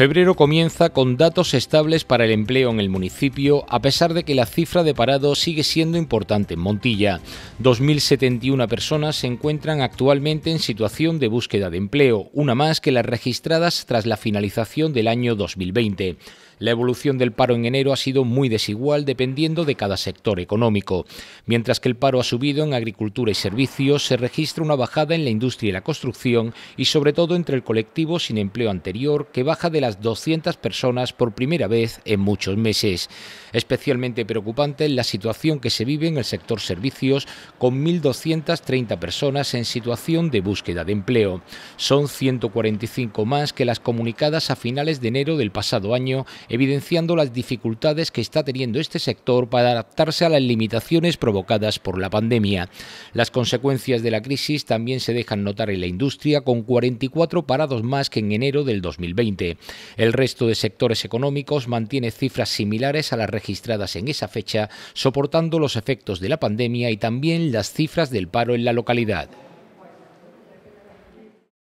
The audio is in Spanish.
Febrero comienza con datos estables para el empleo en el municipio, a pesar de que la cifra de parados sigue siendo importante en Montilla. 2.071 personas se encuentran actualmente en situación de búsqueda de empleo, una más que las registradas tras la finalización del año 2020. La evolución del paro en enero ha sido muy desigual dependiendo de cada sector económico. Mientras que el paro ha subido en agricultura y servicios, se registra una bajada en la industria y la construcción y sobre todo entre el colectivo sin empleo anterior que baja de la 200 personas por primera vez en muchos meses. Especialmente preocupante la situación que se vive en el sector servicios, con 1.230 personas en situación de búsqueda de empleo. Son 145 más que las comunicadas a finales de enero del pasado año, evidenciando las dificultades que está teniendo este sector para adaptarse a las limitaciones provocadas por la pandemia. Las consecuencias de la crisis también se dejan notar en la industria, con 44 parados más que en enero del 2020. El resto de sectores económicos mantiene cifras similares a las registradas en esa fecha, soportando los efectos de la pandemia y también las cifras del paro en la localidad.